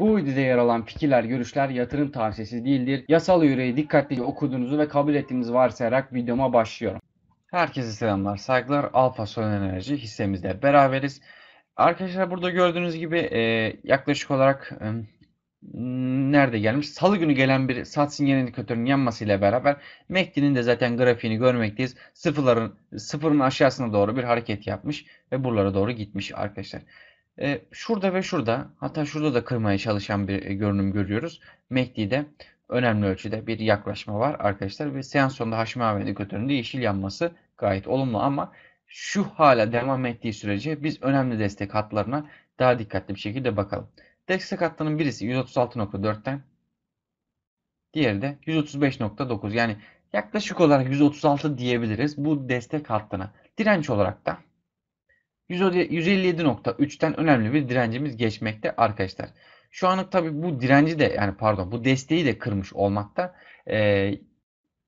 Bu videoda yer alan fikirler, görüşler yatırım tavsiyesi değildir. Yasal yüreği dikkatlice okuduğunuzu ve kabul ettiğinizi varsayarak videoma başlıyorum. Herkese selamlar, saygılar. Alfa Solar Enerji hissemizde beraberiz. Arkadaşlar burada gördüğünüz gibi e, yaklaşık olarak e, nerede gelmiş? Salı günü gelen bir sat sinyal indikatörünün yanmasıyla beraber MACD'nin de zaten grafiğini görmekteyiz. Sıfırların, sıfırın aşağısına doğru bir hareket yapmış ve buralara doğru gitmiş arkadaşlar. E, şurada ve şurada hatta şurada da kırmaya çalışan bir e, görünüm görüyoruz. MACD'de önemli ölçüde bir yaklaşma var arkadaşlar. Ve seans sonunda haşma HMA indikatöründe yeşil yanması gayet olumlu ama şu hala devam ettiği sürece biz önemli destek hatlarına daha dikkatli bir şekilde bakalım. Destek hattının birisi 136.4'ten diğeri de 135.9 yani yaklaşık olarak 136 diyebiliriz bu destek hattına. Direnç olarak da 157.3'ten önemli bir direncimiz geçmekte arkadaşlar. Şu anlık tabi bu direnci de yani pardon bu desteği de kırmış olmakta. Ee,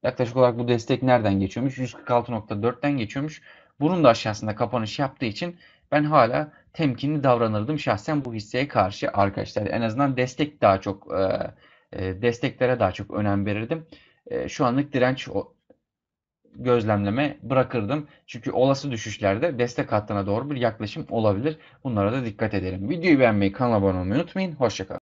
yaklaşık olarak bu destek nereden geçiyormuş? 146.4'ten geçiyormuş. Bunun da aşağısında kapanış yaptığı için ben hala temkinli davranırdım şahsen bu hisseye karşı arkadaşlar. En azından destek daha çok e, e desteklere daha çok önem verirdim. E, şu anlık direnç gözlemleme bırakırdım. Çünkü olası düşüşlerde destek hattına doğru bir yaklaşım olabilir. Bunlara da dikkat edelim. Videoyu beğenmeyi, kanala abone olmayı unutmayın. Hoşçakalın.